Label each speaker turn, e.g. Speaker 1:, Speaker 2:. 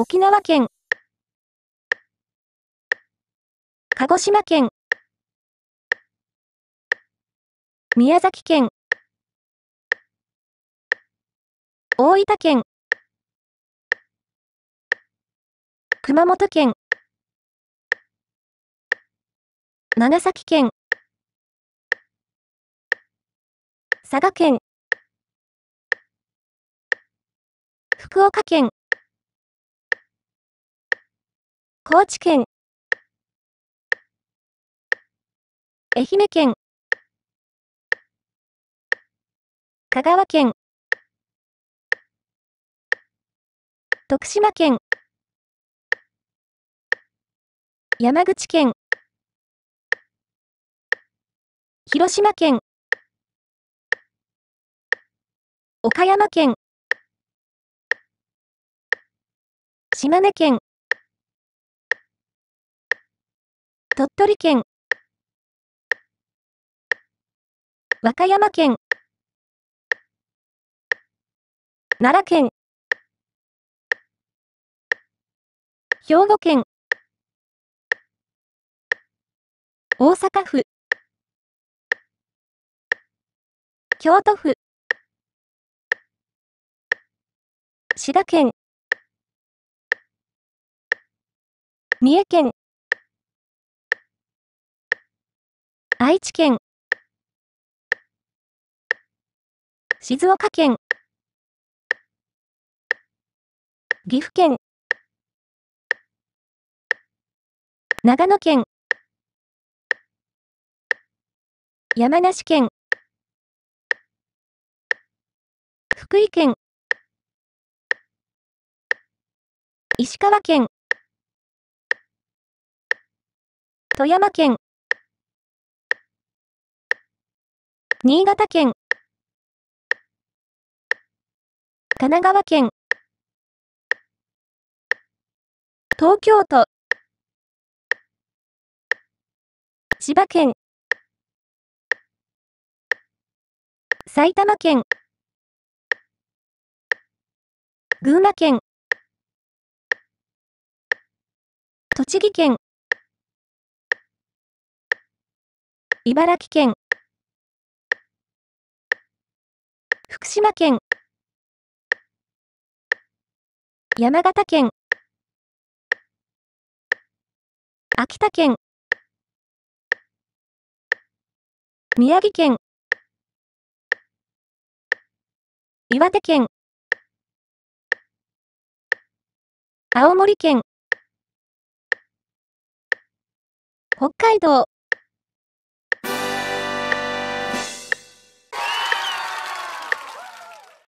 Speaker 1: 沖縄県、鹿児島県、宮崎県、大分県、熊本県、長崎県、佐賀県、福岡県、高知県愛媛県香川県徳島県山口県広島県岡山県島根県鳥取県、和歌山県、奈良県、兵庫県、大阪府、京都府、滋賀県、三重県、愛知県、静岡県、岐阜県、長野県、山梨県、福井県、石川県、富山県新潟県、神奈川県、東京都、千葉県、埼玉県、群馬県、栃木県、茨城県、福島県、山形県、秋田県、宮城県、岩手県、青森県、北海道